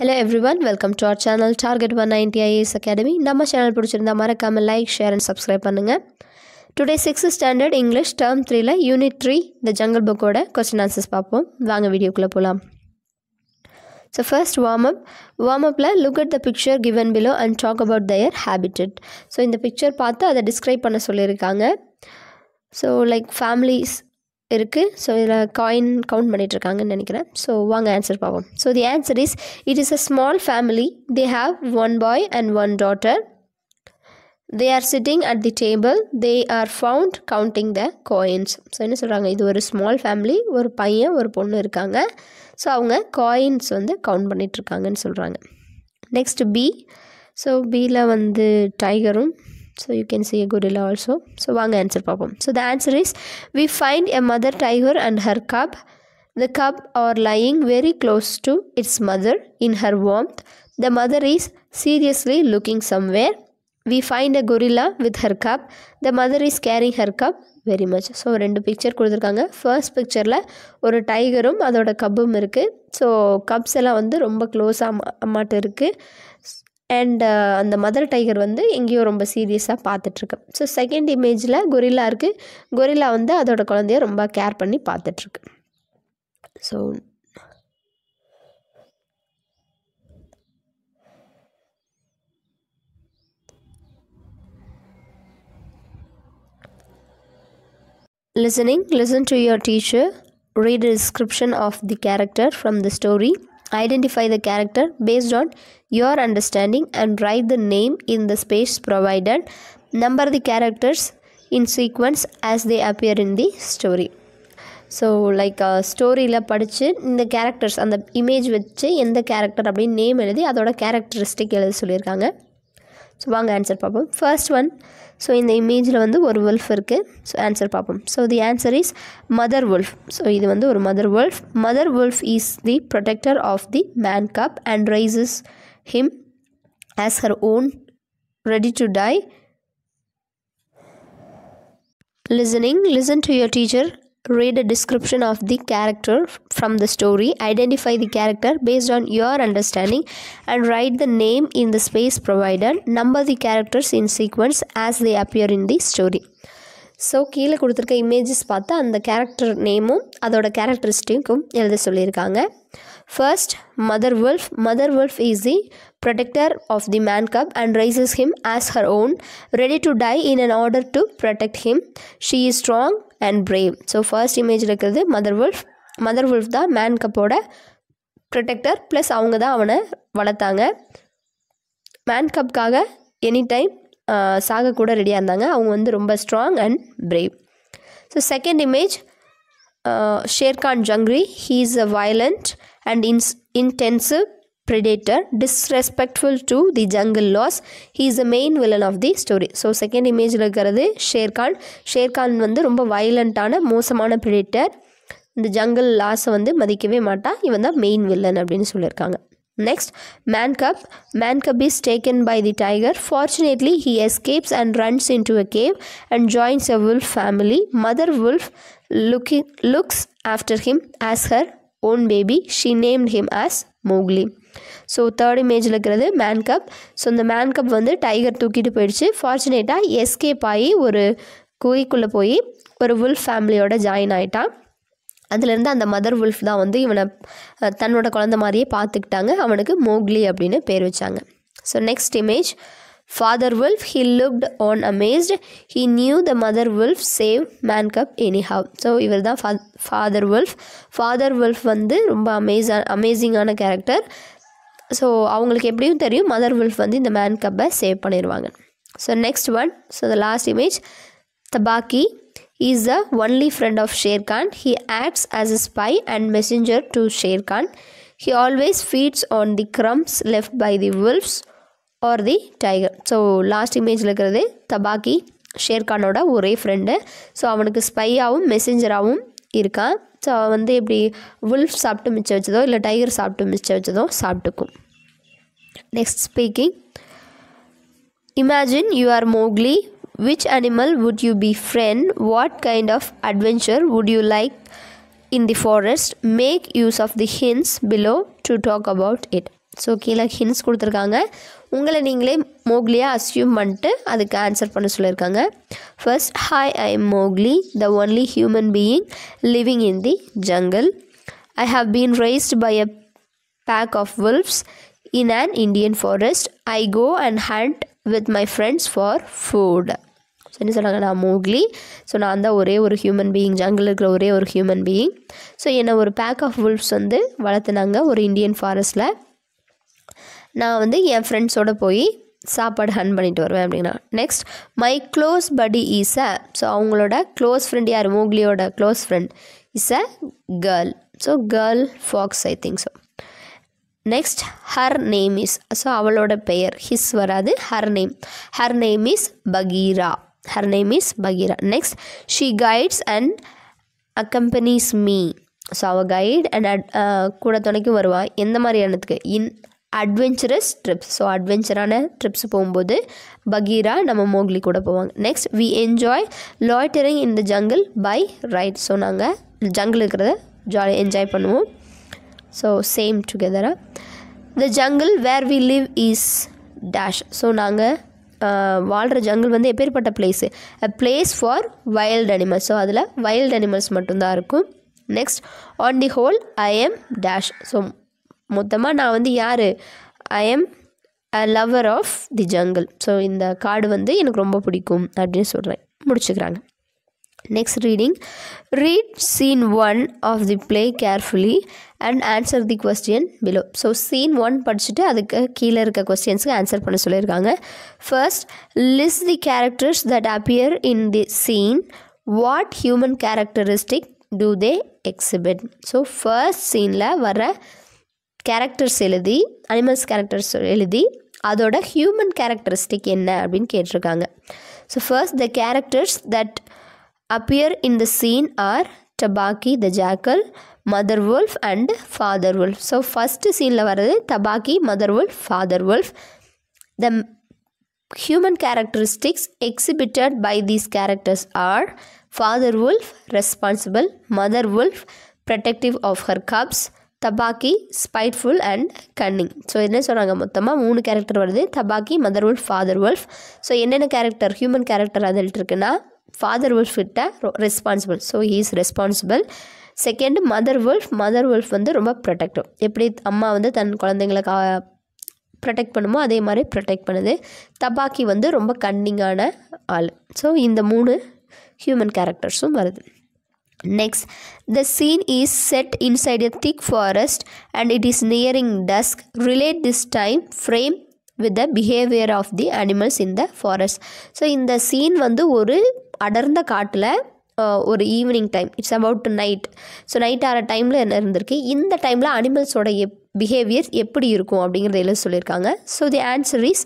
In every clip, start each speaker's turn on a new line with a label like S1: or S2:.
S1: Hello everyone welcome to our channel target one ninety IAS academy நம்ம சேனல் பிடிச்சிருந்தா மறக்காமல் லைக் ஷேர் அண்ட் சப்ஸ்கிரைப் பண்ணுங்கள் today sixth standard English term த்ரீல unit three இந்த jungle புக்கோட கொஸ்டின் ஆன்சர்ஸ் பார்ப்போம் வாங்க வீடியோக்குள்ளே போகலாம் so first warm up warm அப்பில் look at the picture given below and talk about their habitat so இந்த பிக்சர் பார்த்து அதை டிஸ்கிரைப் பண்ண சொல்லியிருக்காங்க ஸோ லைக் ஃபேமிலிஸ் இருக்குது ஸோ இதில் காயின் கவுண்ட் பண்ணிகிட்ருக்காங்கன்னு நினைக்கிறேன் ஸோ வாங்க ஆன்சர் பார்ப்போம் so the answer is it is a small family they have one boy and one daughter they are sitting at the table they are found counting the coins so என்ன சொல்கிறாங்க இது ஒரு small family ஒரு பையன் ஒரு பொண்ணு இருக்காங்க so அவங்க காயின்ஸ் வந்து கவுண்ட் பண்ணிகிட்ருக்காங்கன்னு சொல்கிறாங்க நெக்ஸ்ட் பி ஸோ பியில் வந்து டைகரும் so you can see a gorilla also so வாங்க ஆன்சர் பார்ப்போம் so the answer is we find a mother tiger and her cub the cub are lying very close to its mother in her warmth the mother is seriously looking somewhere we find a gorilla with her cub the mother is caring her cub very much so ரெண்டு picture கொடுத்துருக்காங்க first பிக்சரில் ஒரு டைகரும் அதோட கப்பும் இருக்குது so cups எல்லாம் வந்து ரொம்ப க்ளோஸாக மாட்டு இருக்குது அண்ட் uh, அந்த மதர் டைகர் வந்து எங்கேயோ ரொம்ப சீரியஸாக பார்த்துட்ருக்கு ஸோ செகண்ட் இமேஜில் கொரில்லா இருக்குது கொரில்லா வந்து அதோட குழந்தைய ரொம்ப கேர் பண்ணி பார்த்துட்ருக்கு so Listening, listen to your teacher, read a description of the character from the story, Identify the character based on your understanding and write the name in the space provided. Number the characters in sequence as they appear in the story. So like ஸ்டோரியில் படித்து இந்த characters அந்த image வச்சு எந்த character அப்படின்னு name எழுதி அதோட characteristic எழுத சொல்லியிருக்காங்க ஸோ வாங்க ஆன்சர் பார்ப்போம் first one So in the image la vandu or wolf irukku. So answer paapom. So the answer is mother wolf. So idu vandu or mother wolf. Mother wolf is the protector of the man cub and raises him as her own ready to die. Listening, listen to your teacher read a description of the character from the story, identify the character based on your understanding, and write the name in the space provided. Number the characters in sequence as they appear in the story. So கீழே கொடுத்துருக்க images பார்த்து அந்த character நேமும் அதோட கேரக்டரிஸ்டிக்கும் எழுத சொல்லியிருக்காங்க first mother wolf mother wolf is the protector of the man cub, and raises him as her own, ready to die in an order to protect him. She is strong and brave. So first இமேஜில் இருக்கிறது mother wolf mother wolf தான் man கப்போட protector plus அவங்க தான் அவனை வளர்த்தாங்க man கப்காக any time சாக கூட ரெடியாக இருந்தாங்க அவங்க வந்து ரொம்ப strong and brave so second image Shere Khan ஜங்ரி he is a violent and இன்ஸ் intensive predator disrespectful to the jungle laws he is the main villain of the story so second இமேஜில் இருக்கிறது ஷேர்கான் ஷேர்கான் வந்து ரொம்ப வயலண்டான மோசமான ப்ரிடேட்டர் இந்த ஜங்கல் லாஸை வந்து மதிக்கவே மாட்டான் இவன் தான் மெயின் வில்லன் அப்படின்னு சொல்லியிருக்காங்க next man cub man cub is taken by the tiger fortunately he escapes and runs into a cave and joins a wolf family mother wolf looking looks after him as her own baby she named him as Mowgli so third இமேஜில் இருக்கிறது man cub so இந்த man cub வந்து tiger தூக்கிட்டு போயிடுச்சு ஃபார்ச்சுனேட்டாக escape ஆகி ஒரு குகைக்குள்ளே போய் ஒரு வுல்ஃப் ஃபேமிலியோட ஜாயின் ஆகிட்டான் அதுலேருந்து அந்த மதர் வுல்ஃப் தான் வந்து இவனை தன்னோட குழந்த மாதிரியே பார்த்துக்கிட்டாங்க அவனுக்கு மோக்லி அப்படின்னு பேர் வச்சாங்க so next image father wolf he looked on amazed he knew the mother wolf save man cub anyhow so இவர் தான் ஃபா ஃபாதர் வுல்ஃப் ஃபாதர் வுல்ஃப் வந்து ரொம்ப அமேசான் அமேசிங்கான கேரக்டர் ஸோ அவங்களுக்கு எப்படியும் தெரியும் மதர் வுல்ஃப் வந்து இந்த மேன் கப்பை சேவ் பண்ணிடுவாங்க so next one so the last image Tabaqui is the only friend of Shere Khan he acts as a spy and messenger to Shere Khan he always feeds on the crumbs left by the wolves or the tiger so last இமேஜில் இருக்கிறது தபாக்கி ஷேர்கானோட ஒரே friend so அவனுக்கு ஸ்பையாகவும் மெசஞ்சராகவும் இருக்கான் so வந்து இப்படி wolf சாப்பிட்டு மிச்சம் வச்சதோ இல்லை டைகர் சாப்பிட்டு மிச்சம் வச்சதோ சாப்பிட்டுக்கும் next speaking imagine you are Mowgli which animal would you be friend what kind of adventure would you like in the forest, make use of the hints below to talk about it. So கீழே hints கொடுத்துருக்காங்க உங்களை நீங்களே மோக்லியாக assume பண்ணிட்டு அதுக்கு answer பண்ண சொல்லியிருக்காங்க first hi I am Mowgli the only human being living in the jungle I have been raised by a pack of wolves in an Indian forest I go and hunt with my friends for food என்ன சொன்னாங்க நான் Mowgli so நான் தான் ஒரே ஒரு human being Jungle இருக்கிற ஒரே ஒரு ஹியூமன் பீயிங் ஸோ என்னை ஒரு பேக் ஆஃப் வுல்ஃப்ஸ் வந்து வளர்த்துனாங்க ஒரு இந்தியன் ஃபாரஸ்ட்டில் நான் வந்து என் ஃப்ரெண்ட்ஸோடு போய் சாப்பாடு ஹன் பண்ணிட்டு வருவேன் அப்படின்னா next my close buddy is a so அவங்களோட க்ளோஸ் ஃப்ரெண்ட் யார் மோக்லியோட close friend is a girl so girl fox I think so next her name is so அவளோட பெயர் ஹிஸ் வராது her name her name is Bagheera her name is Bagheera next she guides and accompanies me so அவள் guide and at கூட துணைக்கும் வருவாள் எந்த மாதிரி இடத்துக்கு இன் அட்வென்ச்சரஸ் ட்ரிப்ஸ் ஸோ அட்வென்ச்சரான ட்ரிப்ஸ் போகும்போது பகீரா நம்ம மோக்லி கூட போவாங்க next we enjoy loitering in the jungle by right so நாங்கள் ஜங்கிள் இருக்கிறத ஜாலியாக என்ஜாய் பண்ணுவோம் ஸோ சேம் டுகெதராக the jungle where we live is dash so நாங்கள் வாழ்கிற ஜங்கிள் வந்து எப்பேற்பட்ட place a place for wild animals so அதில் வைல்டு அனிமல்ஸ் மட்டும்தான் இருக்கும் next on the whole I am dash so மொத்தமாக நான் வந்து யார் I am a lover of the jungle so இந்த கார்டு வந்து எனக்கு ரொம்ப பிடிக்கும் அப்படின்னு சொல்கிறேன் முடிச்சுக்கிறாங்க next reading read scene one of the play carefully and answer the question below so scene one படிச்சுட்டு அதுக்கு கீழே இருக்க கொஸ்டின்ஸுக்கு ஆன்சர் பண்ண சொல்லியிருக்காங்க first list the characters that appear in the scene what human characteristic do they exhibit so first சீனில் வர characters எழுதி அனிமல்ஸ் கேரக்டர்ஸ் எழுதி அதோட ஹியூமன் கேரக்டரிஸ்டிக் என்ன அப்படின்னு கேட்டிருக்காங்க so first the characters that appear in the scene are Tabaqui the jackal mother wolf and father wolf so first சீனில் வர்றது Tabaqui mother wolf father wolf the human characteristics exhibited by these characters are father wolf responsible mother wolf protective of her cubs Tabaqui spiteful and cunning so என்ன சொன்னாங்க மொத்தமாக மூணு character வருது Tabaqui mother wolf father wolf so என்னென்ன character human character அதில் இருக்குன்னா father wolf கிட்ட responsible so he is responsible second mother wolf mother wolf வந்து ரொம்ப ப்ரொடெக்டிவ் எப்படி அம்மா வந்து தன் குழந்தைங்களுக்கு கா ப்ரொடெக்ட் பண்ணுமோ அதே மாதிரி ப்ரொடெக்ட் பண்ணுது தபாக்கி வந்து ரொம்ப கன்னிங்கான ஆள் ஸோ இந்த மூணு ஹியூமன் கேரக்டர்ஸும் வருது Next, the scene is set inside a thick forest and it is nearing dusk. Relate this time frame with the behaviour of the animals in the forest so இந்த scene வந்து ஒரு அடர்ந்த காட்டில் ஒரு evening time it's about to night so night ஆகிற டைமில் என்ன இருந்திருக்கு இந்த டைமில் அனிமல்ஸோட எப் பிஹேவியர் எப்படி இருக்கும் அப்படிங்கிறத எல்லாம் சொல்லியிருக்காங்க so the answer is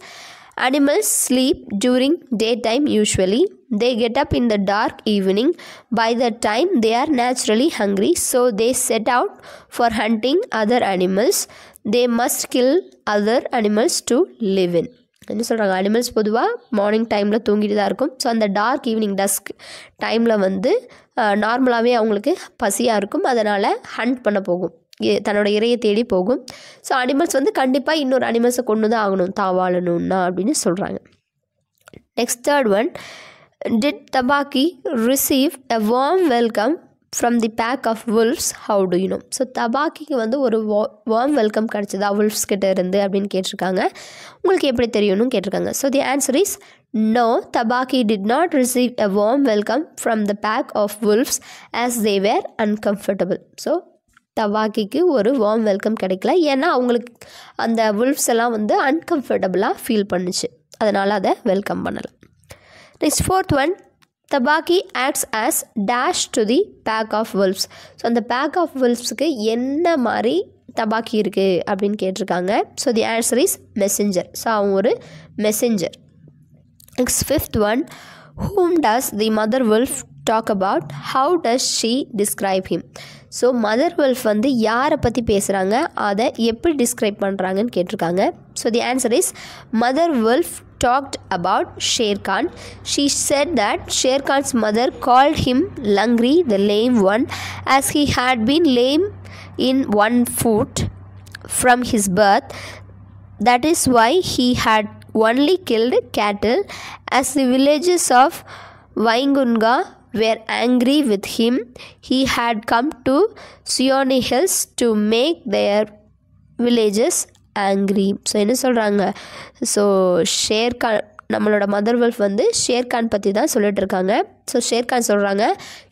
S1: Animals sleep during daytime usually. They get up in the dark evening. By the time, they are naturally hungry, so they set out for hunting other animals. They must kill other animals to live in. என்ன சொல்கிறாங்க animals பொதுவாக morning டைமில் தூங்கிட்டு தான் இருக்கும் so அந்த dark evening Tusk டைமில் வந்து நார்மலாகவே அவங்களுக்கு பசியாக இருக்கும் அதனால் ஹண்ட் பண்ண போகும் தன்னோட இறையை தேடி போகும் ஸோ அனிமல்ஸ் வந்து கண்டிப்பாக இன்னொரு அனிமல்ஸை கொண்டு தான் ஆகணும் தாவாழணும்னா அப்படின்னு சொல்கிறாங்க next third one did Tabaqui receive a warm welcome from the pack of wolves how do you know so தபாக்கிக்கு வந்து ஒரு வா வார்ம் வெல்கம் கிடச்சதா வுல்ஃப்ஸ் கிட்ட இருந்து அப்படின்னு கேட்டிருக்காங்க உங்களுக்கு எப்படி தெரியணும்னு கேட்டிருக்காங்க so the answer is no Tabaqui did not receive a warm welcome from the pack of wolves as they were uncomfortable so தவாகிக்கு ஒரு வார்ம் வெல்கம் கிடைக்கல ஏன்னா அவங்களுக்கு அந்த வுல்ஃப்ஸ் எல்லாம் வந்து அன்கம்ஃபர்டபுளாக ஃபீல் பண்ணுச்சு அதனால் அதை வெல்கம் பண்ணலை next fourth one Tabaqui acts as dash to the pack of wolves so அந்த பேக் ஆஃப் வெல்ஃப்ஸுக்கு என்ன மாதிரி தபாக்கி இருக்குது அப்படின்னு கேட்டிருக்காங்க so the answer is messenger so அவங்க ஒரு messenger next fifth one whom does the mother wolf Talk talk about how does she describe him so mother wolf வந்து யாரை பற்றி பேசுகிறாங்க அதை எப்படி டிஸ்கிரைப் பண்ணுறாங்கன்னு கேட்டிருக்காங்க So the answer is, Mother Wolf talked about Sharekhan. She said that Sharekhan's mother called him Langri, the lame one, as he had been lame in one foot from his birth. That is why he had only killed cattle, as the villages of Waingunga were angry with him. He had come to Sioni Hills to make their villages angry. So என்ன சொல்கிறாங்க so Sher Khan நம்மளோட mother wolf வந்து ஷேர்கான் பற்றி தான் சொல்லிட்டு இருக்காங்க so Sher Khan சொல்கிறாங்க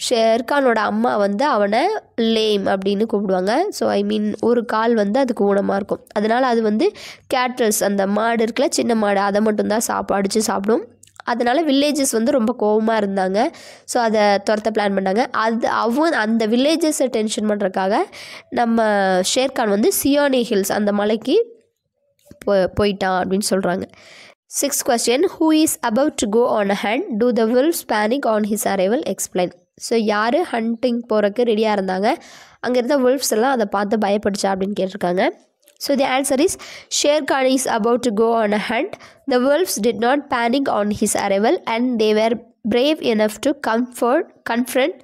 S1: ஷேர்கானோட அம்மா வந்து அவனை லேம் அப்படின்னு கூப்பிடுவாங்க ஸோ ஐ மீன் ஒரு கால் வந்து அதுக்கு ஊனமாக இருக்கும் அதனால் அது வந்து கேட்டல்ஸ் அந்த மாடு இருக்குல்ல சின்ன மாடு அதை மட்டும்தான் சாப்பாடுச்சு சாப்பிடும் அதனால் வில்லேஜஸ் வந்து ரொம்ப கோபமாக இருந்தாங்க ஸோ அதை துரத்த பிளான் பண்ணாங்க அது அவங்க அந்த வில்லேஜஸை டென்ஷன் பண்ணுறக்காக நம்ம ஷேர்கான் வந்து சியானி ஹில்ஸ் அந்த மலைக்கு போ போயிட்டான் அப்படின்னு சொல்கிறாங்க six question who is about to go on a hunt to the wolves panic on his arrival explain so யார் ஹண்டிங் போகிறக்கு ரெடியாக இருந்தாங்க அங்கே இருந்த வில்ஃப்ஸ் எல்லாம் அதை பார்த்து பயப்படுச்சா அப்படின்னு கேட்டிருக்காங்க So the answer is Sher Khan is about to go on a hunt. The wolves did not panic on his arrival and they were brave enough to comfort, confront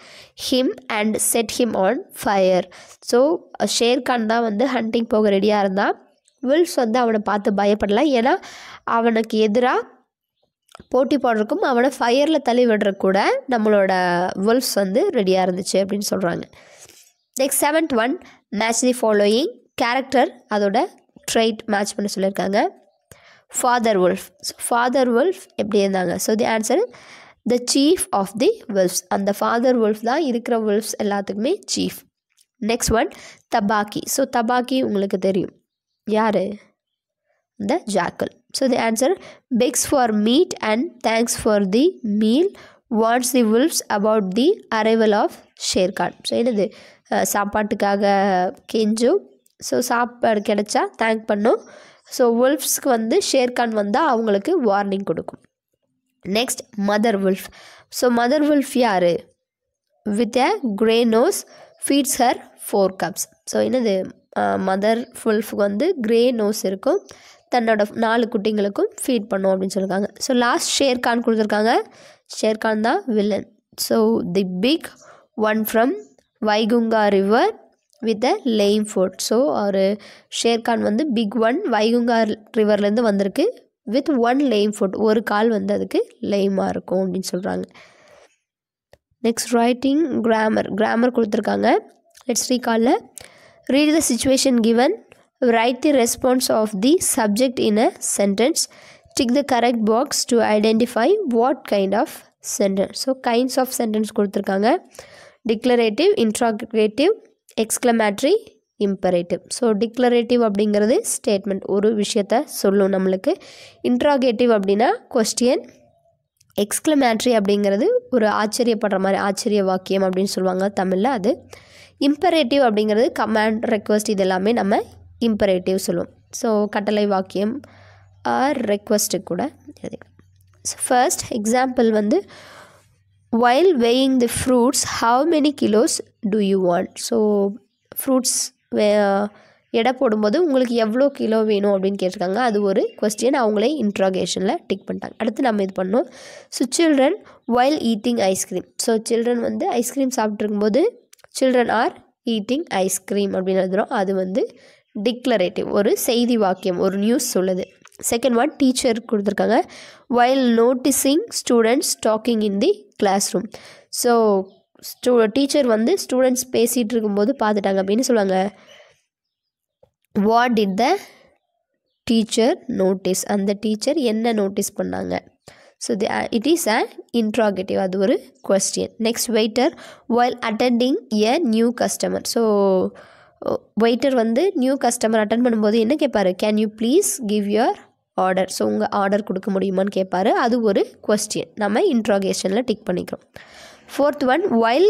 S1: him and set him on fire. So Shere Khan தான் வந்து hunting போக ரெடியாக இருந்தான் Wills வந்து அவனை பார்த்து பயப்படலாம் ஏன்னா அவனுக்கு எதிராக போட்டி போடுறக்கும் அவனை ஃபயரில் தள்ளி விடுற கூட நம்மளோட வில்ஸ் வந்து ரெடியாக இருந்துச்சு அப்படின்னு சொல்கிறாங்க next seventh one match the following character அதோட ட்ரைட் மேட்ச் பண்ண சொல்லியிருக்காங்க father wolf so father wolf எப்படி இருந்தாங்க so the answer the chief of the wolves அந்த ஃபாதர் வுல்ஃப் தான் இருக்கிற வுல்ஃப்ஸ் எல்லாத்துக்குமே chief next one Tabaqui so Tabaqui உங்களுக்கு தெரியும் யார் இந்த jackal so the answer begs for meat and thanks for the meal what's the wolves about the arrival of Shere Khan so என்னது சாப்பாட்டுக்காக கெஞ்சும் ஸோ சாப்பாடு கிடச்சா தேங்க் பண்ணும் ஸோ உல்ஃப்ஸ்க்கு வந்து ஷேர்கான் வந்தால் அவங்களுக்கு வார்னிங் கொடுக்கும் next mother wolf so mother wolf யார் with a grey nose feeds her four cubs so என்னது மதர் உல்ஃப்க்கு வந்து கிரே நோஸ் இருக்கும் தன்னோட நாலு குட்டிங்களுக்கும் ஃபீட் பண்ணும் அப்படின்னு சொல்லியிருக்காங்க ஸோ லாஸ்ட் ஷேர்கான் கொடுத்துருக்காங்க ஷேர்கான் தான் villain so the big one from Waingunga river with the lame foot so அவர் ஷேர்கான் வந்து பிக் ஒன் வைகுங்கா ரிவர்லேருந்து வந்திருக்கு வித் ஒன் லெய்ம் ஃபோர்ட் ஒரு கால் வந்து அதுக்கு லெய்மாக இருக்கும் அப்படின்னு சொல்கிறாங்க நெக்ஸ்ட் ரைட்டிங் கிராமர் கிராமர் கொடுத்துருக்காங்க லெட்ஸ் காலில் read the situation given write the response of the subject in a sentence tick the correct box to identify what kind of sentence so kinds of sentence கொடுத்துருக்காங்க declarative interrogative exclamatory imperative so declarative அப்படிங்கிறது statement ஒரு விஷயத்த சொல்லும் நம்மளுக்கு interrogative அப்படின்னா question exclamatory அப்படிங்கிறது ஒரு ஆச்சரியப்படுற மாதிரி ஆச்சரிய வாக்கியம் அப்படின்னு சொல்லுவாங்க தமிழில் அது இம்பரேட்டிவ் அப்படிங்கிறது கமாண்ட் ரெக்வஸ்ட் இது எல்லாமே நம்ம இம்பரேட்டிவ் சொல்லுவோம் ஸோ கட்டளை வாக்கியம் ஆர் ரெக்வஸ்ட்டு கூட ஸோ ஃபர்ஸ்ட் எக்ஸாம்பிள் வந்து while weighing the fruits how many kilos do you want so fruits weigh எடை போடும்போது உங்களுக்கு எவ்வளோ கிலோ வேணும் அப்படின்னு கேட்டிருக்காங்க அது ஒரு கொஸ்டின் அவங்களே இன்ட்ராகேஷனில் டிக் பண்ணிட்டாங்க அடுத்து நம்ம இது பண்ணோம் so children while eating ice cream so children வந்து ஐஸ்கிரீம் சாப்பிட்ருக்கும்போது சில்ட்ரன் ஆர் ஈட்டிங் ஐஸ்கிரீம் அப்படின்னு எழுதுகிறோம் அது வந்து டிக்ளரேட்டிவ் ஒரு செய்தி வாக்கியம் ஒரு நியூஸ் சொல்லுது செகண்ட் ஒன் டீச்சர் கொடுத்துருக்காங்க while noticing students talking in the class room so ஸ்டூ டீச்சர் வந்து ஸ்டூடெண்ட்ஸ் பேசிகிட்டு இருக்கும்போது பார்த்துட்டாங்க அப்படின்னு சொல்லுவாங்க what it the teacher notice அந்த டீச்சர் என்ன நோட்டீஸ் பண்ணாங்க so the it is a interrogative அது ஒரு question next waiter while attending a new customer so waiter வந்து நியூ கஸ்டமர் அட்டன் பண்ணும்போது என்ன கேட்பாரு can you please give your order so உங்கள் ஆர்டர் கொடுக்க முடியுமான்னு கேட்பாரு அது ஒரு கொஸ்டின் நம்ம இன்ட்ராகேஷனில் டிக் பண்ணிக்கிறோம் fourth one while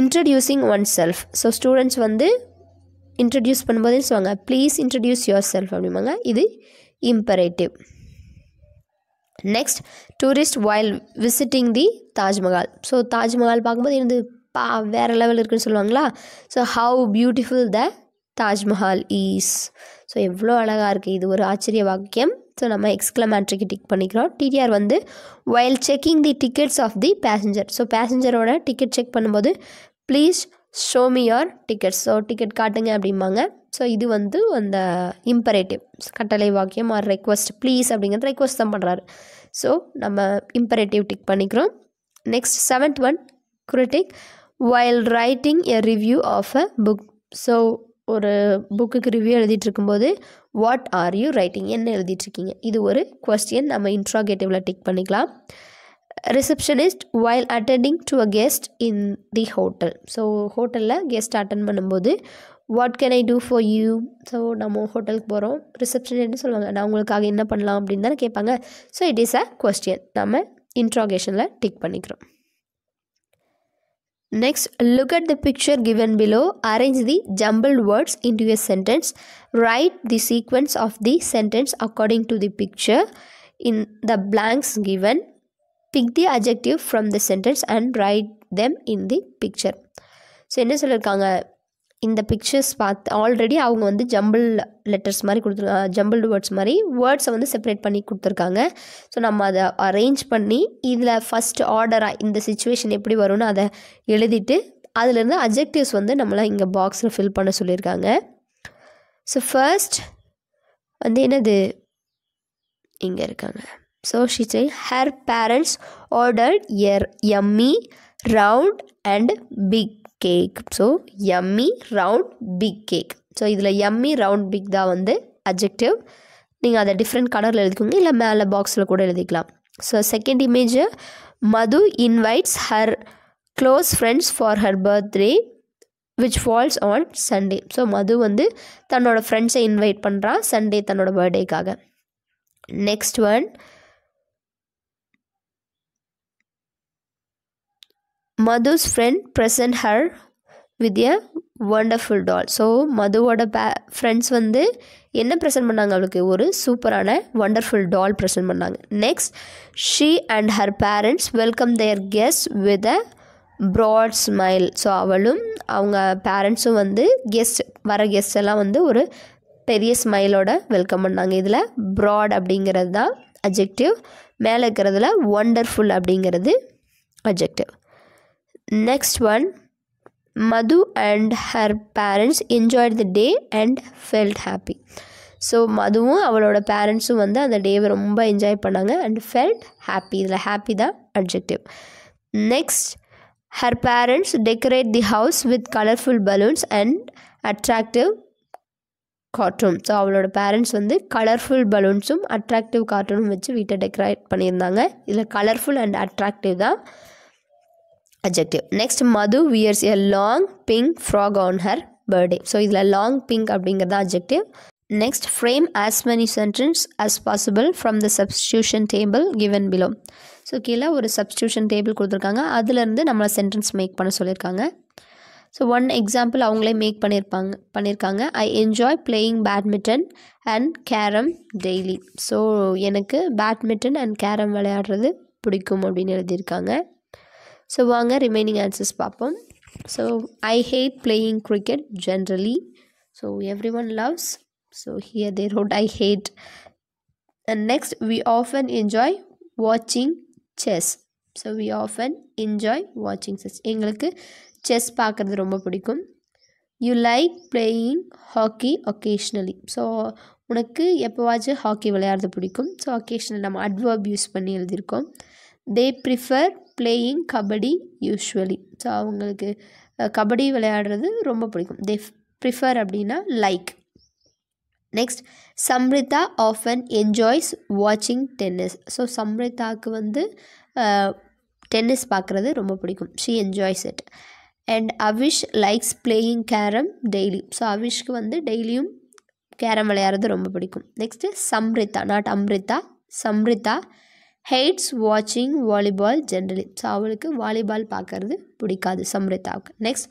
S1: introducing one self so students வந்து இன்ட்ரடியூஸ் பண்ணும்போதே சொல்லுவாங்க ப்ளீஸ் இன்ட்ரடியூஸ் யுவர் செல்ஃப் அப்படிம்பாங்க இது imperative next tourist while visiting the Taj Mahal so Taj Mahal பார்க்கும்போது இருந்து பா வேறு லெவல் இருக்குன்னு சொல்லுவாங்களா so how beautiful the Taj Mahal is so எவ்வளோ அழகாக இருக்குது இது ஒரு ஆச்சரிய வாக்கியம் ஸோ நம்ம எக்ஸ்க்ளமேட்ரிக்கு டிக் பண்ணிக்கிறோம் டிடிஆர் வந்து while checking the tickets of the passenger so பேசஞ்சரோட டிக்கெட் செக் பண்ணும்போது please show me your tickets so ticket காட்டுங்க அப்படிம்பாங்க ஸோ இது வந்து அந்த இம்பரேட்டிவ் கட்டளை வாக்கியம் ஆர் ரெக்வஸ்ட் ப்ளீஸ் அப்படிங்கிறது ரெக்வஸ்ட் தான் பண்ணுறாரு ஸோ நம்ம இம்பரேட்டிவ் டிக் பண்ணிக்கிறோம் next seventh one critic while writing a review of a book so ஒரு புக்குக்கு ரிவ்யூ எழுதிட்டு இருக்கும்போது வாட் ஆர் யூ ரைட்டிங் என்ன எழுதிட்டுருக்கீங்க இது ஒரு கொஸ்டின் நம்ம இன்ட்ராகேட்டிவில் டிக் பண்ணிக்கலாம் receptionist while attending to a guest in the hotel so ஹோட்டலில் கெஸ்ட் அட்டன் பண்ணும்போது what can I do for you so நம்ம ஹோட்டலுக்கு போகிறோம் ரிசப்ஷன் என்ன சொல்லுவாங்க நான் உங்களுக்காக என்ன பண்ணலாம் அப்படின்னு தானே கேட்பாங்க so it is a question நம்ம இன்ட்ராகேஷனில் டிக் பண்ணிக்கிறோம் Next, look at the picture given below. Arrange the jumbled words into a sentence. Write the sequence of the sentence according to the picture in the blanks given. Pick the adjective from the sentence and write them in the picture. So, என்ன சொல்லியிருக்காங்க இந்த pictures பார்த்து already அவங்க வந்து jumble letters மாதிரி கொடுத்துரு jumble words மாதிரி வேர்ட்ஸை வந்து செப்பரேட் பண்ணி கொடுத்துருக்காங்க ஸோ நம்ம அதை அரேஞ்ச் பண்ணி இதில் ஃபஸ்ட் ஆர்டராக இந்த சுச்சுவேஷன் எப்படி வரும்னு அதை எழுதிட்டு அதுலேருந்து அப்ஜெக்டிவ்ஸ் வந்து நம்மளாம் இங்கே பாக்ஸில் ஃபில் பண்ண சொல்லியிருக்காங்க ஸோ ஃபர்ஸ்ட் வந்து என்னது இங்கே இருக்காங்க so she say her parents order uh yummy round and big cake so yummy round big cake so இதில் எம்மி ரவுண்ட் பிக் தான் வந்து அப்ஜெக்டிவ் நீங்கள் அதை டிஃப்ரெண்ட் கலரில் எழுதிக்கோங்க இல்லை மேலே பாக்ஸில் கூட எழுதிக்கலாம் so second image Madhu invites her close friends for her birthday which falls on Sunday so Madhu வந்து தன்னோட ஃப்ரெண்ட்ஸை இன்வைட் பண்ணுறான் சண்டே தன்னோட பர்த்டேக்காக next one Madhu's friend present her with a wonderful doll so மதுவோட பே ஃப்ரெண்ட்ஸ் வந்து என்ன ப்ரெசென்ட் பண்ணாங்க அவளுக்கு ஒரு சூப்பரான ஒண்டர்ஃபுல் டால் ப்ரெசன்ட் பண்ணாங்க next she and her parents welcome their guest with a broad smile so அவளும் அவங்க பேரண்ட்ஸும் வந்து கெஸ்ட் வர கெஸ்ட் எல்லாம் வந்து ஒரு பெரிய ஸ்மைலோட வெல்கம் பண்ணாங்க இதில் ப்ராட் அப்படிங்கிறது தான் அஜெக்டிவ் மேலே இருக்கிறதுல ஒண்டர்ஃபுல் அப்படிங்கிறது objective Next one Madhu and her parents enjoyed the day and felt happy. So மதுவும் அவளோட பேரண்ட்ஸும் வந்து அந்த டேவை ரொம்ப என்ஜாய் பண்ணாங்க அண்ட் ஃபெல்ட் ஹாப்பி இதில் ஹாப்பி தான் objective next her parents decorate the house with colourful balloons and attractive cartoon so அவளோட பேரண்ட்ஸ் வந்து கலர்ஃபுல் பலூன்ஸும் அட்ராக்டிவ் கார்ட்டூனும் வச்சு வீட்டை டெக்கரேட் பண்ணியிருந்தாங்க இதில் கலர்ஃபுல் அண்ட் அட்ராக்டிவ் தான் adjective next Madhu wears a long pink frock on her birthday so இதில் லாங் பிங்க் அப்படிங்கிறது adjective next frame as many sentence as possible from the substitution table given below so கீழே ஒரு substitution table கொடுத்துருக்காங்க அதுலேருந்து நம்மளை sentence make பண்ண சொல்லியிருக்காங்க so one example அவங்களே மேக் பண்ணியிருப்பாங்க பண்ணியிருக்காங்க I enjoy playing badminton and carrom daily so எனக்கு பேட்மிண்டன் அண்ட் கேரம் விளையாடுறது பிடிக்கும் அப்படின்னு எழுதியிருக்காங்க ஸோ வாங்க ரிமைனிங் ஆன்சர்ஸ் பார்ப்போம் so I had playing cricket generally so every one loves so here they road I had and next we often enjoy வாட்சிங் chess so we often enjoy வாட்சிங் chess எங்களுக்கு chess பார்க்குறது ரொம்ப பிடிக்கும் you like playing hockey occasionally so உனக்கு எப்போவாச்சும் hockey விளையாடுறது பிடிக்கும் ஸோ ஒகேஷ்னல் நம்ம அட்வர்ப் யூஸ் பண்ணி எழுதியிருக்கோம் they prefer playing kabaddi usually so அவங்களுக்கு கபடி விளையாடுறது ரொம்ப பிடிக்கும் தே ப்ரிஃபர் அப்படின்னா like next Samritha often enjoys வாட்சிங் டென்னிஸ் ஸோ சம்ரிதாவுக்கு வந்து டென்னிஸ் பார்க்குறது ரொம்ப பிடிக்கும் she enjoys it and Avish likes playing carrom daily so அவிஷ்க்கு வந்து டெய்லியும் கேரம் விளையாடுறது ரொம்ப பிடிக்கும் next Samritha not Amritha Samritha hates வாட்சிங் வாலிபால் ஜென்ரலி ஸோ அவளுக்கு வாலிபால் பார்க்கறது பிடிக்காது சம்ரிதாவுக்கு next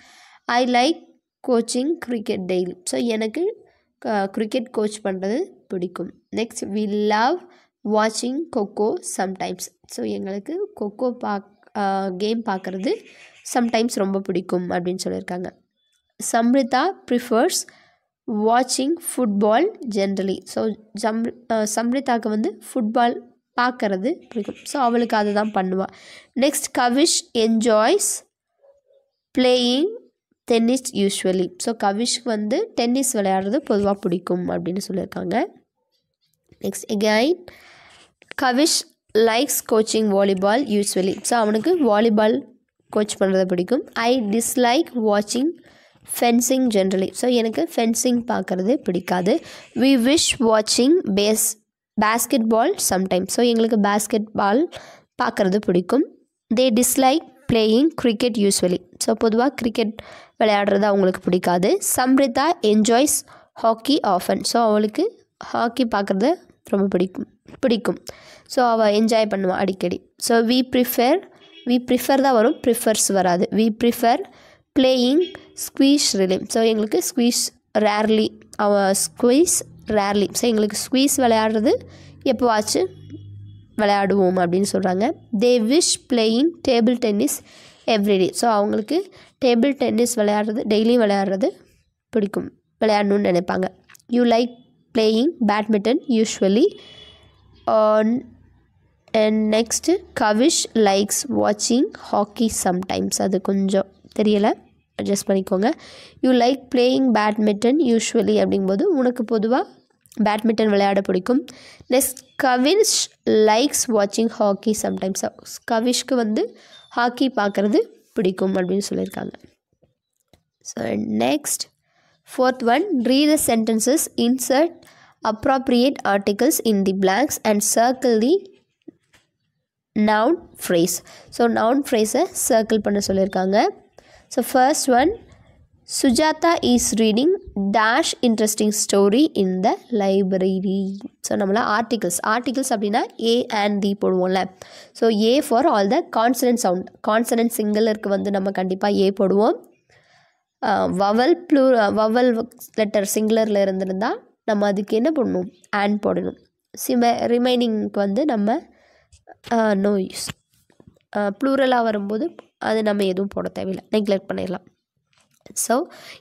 S1: I like coaching cricket daily so எனக்கு கிரிக்கெட் கோச் பண்ணுறது பிடிக்கும் நெக்ஸ்ட் வி லவ் வாட்சிங் கொக்கோ சம்டைம்ஸ் ஸோ எங்களுக்கு கொக்கோ பாக் கேம் பார்க்குறது சம்டைம்ஸ் ரொம்ப பிடிக்கும் அப்படின்னு சொல்லியிருக்காங்க சம்ரிதா ப்ரிஃபர்ஸ் வாட்சிங் ஃபுட்பால் ஜென்ரலி ஸோ சம் சம்ரிதாவுக்கு வந்து ஃபுட்பால் பார்க்கறது பிடிக்கும் ஸோ அவளுக்கு தான் பண்ணுவாள் next Kavish enjoys playing tennis usually so கவிஷ்க்கு வந்து டென்னிஸ் விளையாடுறது பொதுவாக பிடிக்கும் அப்படின்னு சொல்லியிருக்காங்க next again Kavish likes coaching volleyball usually so அவனுக்கு வாலிபால் கோச் பண்ணுறது பிடிக்கும் ஐ டிஸ்லைக் வாட்சிங் ஃபென்சிங் ஜென்ரலி ஸோ எனக்கு ஃபென்சிங் பார்க்குறது பிடிக்காது வி விஷ் வாட்சிங் base basketball sometime so எங்களுக்கு பேஸ்கெட் பால் பார்க்குறது பிடிக்கும் they dislike playing cricket usually so பொதுவாக கிரிக்கெட் விளையாடுறது அவங்களுக்கு பிடிக்காது Samritha enjoys hockey often so அவளுக்கு ஹாக்கி பார்க்குறது ரொம்ப பிடிக்கும் பிடிக்கும் ஸோ அவள் என்ஜாய் பண்ணுவாள் அடிக்கடி so we prefer we prefer தான் வரும் ப்ரிஃபர்ஸ் வராது we prefer playing squash rarely so எங்களுக்கு ஸ்குவீஷ் ரேர்லி அவள் ஸ்குவீஸ் ரேர்லி ஸோ எங்களுக்கு ஸ்வீஸ் விளையாடுறது எப்போவாச்சும் விளையாடுவோம் அப்படின்னு சொல்கிறாங்க they wish playing table tennis everyday so அவங்களுக்கு டேபிள் டென்னிஸ் விளையாடுறது டெய்லியும் விளையாடுறது பிடிக்கும் விளையாடணும்னு நினைப்பாங்க you like playing badminton usually and next Kavish likes வாட்சிங் ஹாக்கி சம்டைம்ஸ் அது கொஞ்சம் தெரியலை அட்ஜஸ்ட் பண்ணிக்கோங்க you like playing badminton usually அப்படிங்கும்போது உனக்கு பொதுவாக பேட்மிண்டன் விளையாட பிடிக்கும் நெக்ஸ்ட் கவின்ஷ் லைக்ஸ் வாட்சிங் ஹாக்கி சம்டைம்ஸ் கவிஷ்க்கு வந்து ஹாக்கி பார்க்குறது பிடிக்கும் அப்படின்னு சொல்லியிருக்காங்க so next fourth one read the sentences insert appropriate articles in the blanks and circle the noun phrase so noun ஃப்ரேஸை சர்க்கிள் பண்ண சொல்லியிருக்காங்க so first one Sujatha is reading dash interesting story in the library so நம்மள articles articles அப்படின்னா a and the போடுவோம்ல so a for all the consonant sound consonant சிங்கிளருக்கு வந்து நம்ம கண்டிப்பாக ஏ போடுவோம் வவல் ப்ளூ வவல் லெட்டர் சிங்கிளரில் இருந்திருந்தால் நம்ம அதுக்கு என்ன பண்ணணும் ஆன் போடணும் சிம ரிமைனிங்க்கு வந்து நம்ம நோய்ஸ் யூஸ் ப்ளூரலாக வரும்போது அது நம்ம எதுவும் போட தேவையில்லை நெக்லெக்ட் பண்ணிடலாம் ஸோ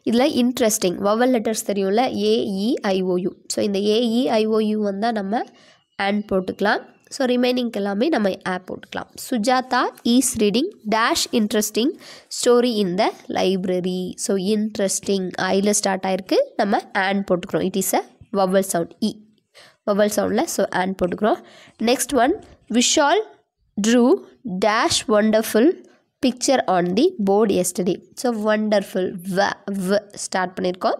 S1: இதில் இன்ட்ரெஸ்டிங் வவல் லெட்டர்ஸ் தெரியும்ல ஏஇஐஓயு ஸோ e இந்த ஏஇஐஓயு e வந்தால் நம்ம ஆண்ட் போட்டுக்கலாம் ஸோ ரிமைனிங்க்கு எல்லாமே நம்ம ஆப் போட்டுக்கலாம் Sujatha is reading dash interesting story in the library so interesting ஐயில் start ஆகிருக்கு நம்ம ஆண்ட் போட்டுக்கிறோம் it is a vowel sound E vowel சவுண்டில் so and போட்டுக்கிறோம் next one Vishal true dash wonderful picture on the board எஸ்டடி so wonderful வ வ start பண்ணியிருக்கோம்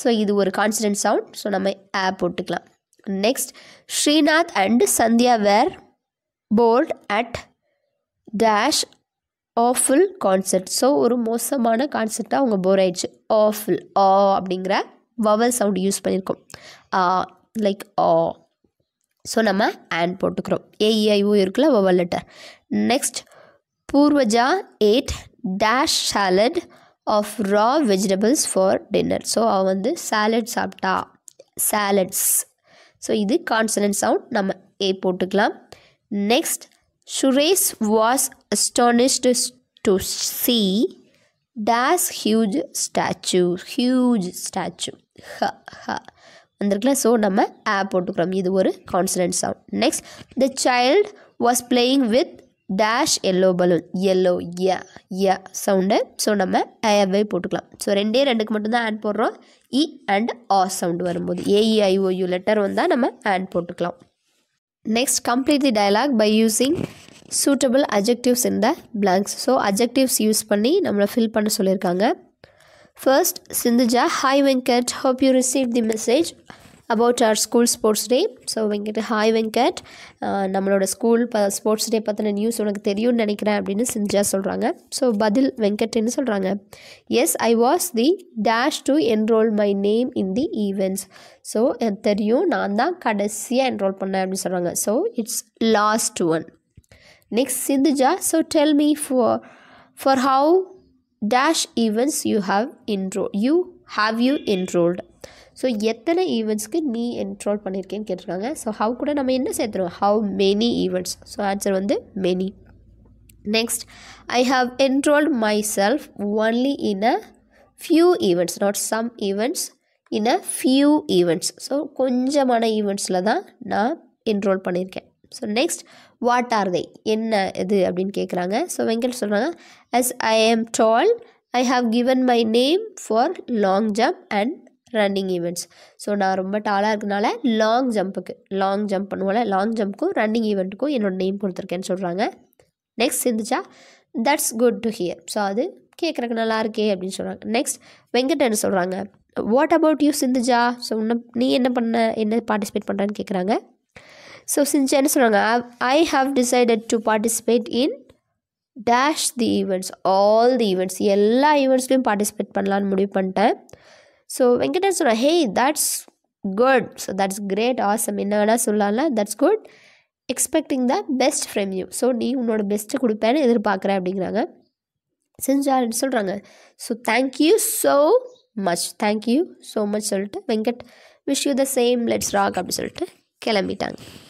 S1: so இது ஒரு கான்சிடென்ட் sound so நம்ம ஆ போட்டுக்கலாம் next Srinath and Sandhya were bored at dash awful concert so ஒரு மோசமான கான்செர்ட்டாக அவங்க போர் ஆயிடுச்சு ஆஃபுல் ஆ அப்படிங்கிற வவல் சவுண்ட் யூஸ் பண்ணியிருக்கோம் ஆ லைக் ஆ ஸோ நம்ம ஆன் போட்டுக்கிறோம் ஏஇஐஓ e இருக்குல்ல vowel letter next Poorvaja ate dash salad of raw vegetables for dinner so அவள் வந்து சாலட் சாப்பிட்டா சாலட்ஸ் ஸோ இது கான்சனன்ட் சவுண்ட் நம்ம ஏ போட்டுக்கலாம் next Suresh was astonished to see dash huge statue huge statue H H வந்திருக்குல்ல so நம்ம a போட்டுக்கிறோம் இது ஒரு consonant sound next the child was playing with dash yellow balloon yellow ய ய சவுண்டு ஸோ நம்ம ஏவே போட்டுக்கலாம் ஸோ ரெண்டே ரெண்டுக்கு மட்டும்தான் ஆட் போடுறோம் இ அண்ட் ஆ சவுண்டு வரும்போது ஏஇஐஓயு லெட்டர் வந்தால் நம்ம ஆட் போட்டுக்கலாம் next complete the dialogue by using suitable adjectives in the blanks so adjectives use பண்ணி நம்மளை ஃபில் பண்ண சொல்லியிருக்காங்க first Sindhuja hi Venkat hope you receive the message about our school sports day so Venkat hi Venkat நம்மளோட school ப sports day பற்றின news உனக்கு தெரியும்னு நினைக்கிறேன் அப்படின்னு செஞ்சா சொல்கிறாங்க ஸோ பதில் வெங்கட்னு சொல்கிறாங்க yes I was the dash to enrol my name in the events so எனக்கு தெரியும் நான் தான் கடைசியாக என்ரோல் பண்ணேன் அப்படின்னு சொல்கிறாங்க so it's last one next Sindhuja so tell me for for how dash events you have enrol you have you enrolled so எத்தனை ஈவெண்ட்ஸ்க்கு நீ என்ரோல் பண்ணியிருக்கேன்னு கேட்டிருக்காங்க ஸோ ஹவு கூட நம்ம என்ன சேர்த்துருவோம் how many events so answer வந்து many next I have enrolled myself only in a few events not some events in a few events so கொஞ்சமான ஈவெண்ட்ஸில் தான் நான் என்ரோல் பண்ணியிருக்கேன் so next what are they என்ன இது அப்படின்னு கேட்குறாங்க ஸோ வெங்கட் சொல்கிறாங்க as I am tall I have given my name for long jump and running events so நான் ரொம்ப டாலாக இருக்கனால லாங் ஜம்ப்புக்கு லாங் ஜம்ப் பண்ணுவோம்ல லாங் ஜம்ப்புக்கும் ரன்னிங் ஈவெண்ட்டுக்கும் என்னோடய நேம் கொடுத்துருக்கேன்னு சொல்கிறாங்க next Sindhuja that's good to hear so அது கேட்குறக்கு நல்லா இருக்கே அப்படின்னு சொல்கிறாங்க நெக்ஸ்ட் வெங்கடன்னு சொல்கிறாங்க what about you Sindhuja so இன்னும் நீ என்ன பண்ண என்ன பார்ட்டிசிபேட் பண்ணுறேன்னு கேட்குறாங்க ஸோ சிந்துஜா என்ன சொல்கிறாங்க I have decided to participate in dash the events all the events எல்லா ஈவெண்ட்ஸ்லேயும் பார்ட்டிசிபேட் பண்ணலான்னு முடிவு பண்ணிட்டேன் ஸோ வெங்கடேஷ் சொல்கிறேன் hey that's good so that's great awesome என்ன வேணால் சொல்லலாம்ல that's good expecting the best from you so நீ உன்னோட பெஸ்ட்டை கொடுப்பேன்னு எதிர்பார்க்குற அப்படிங்கிறாங்க செஞ்சாருன்னு சொல்கிறாங்க so thank you so much thank you so much சொல்லிட்டு Venkat wish you the same let's rock அப்படி சொல்லிட்டு கிளம்பிட்டாங்க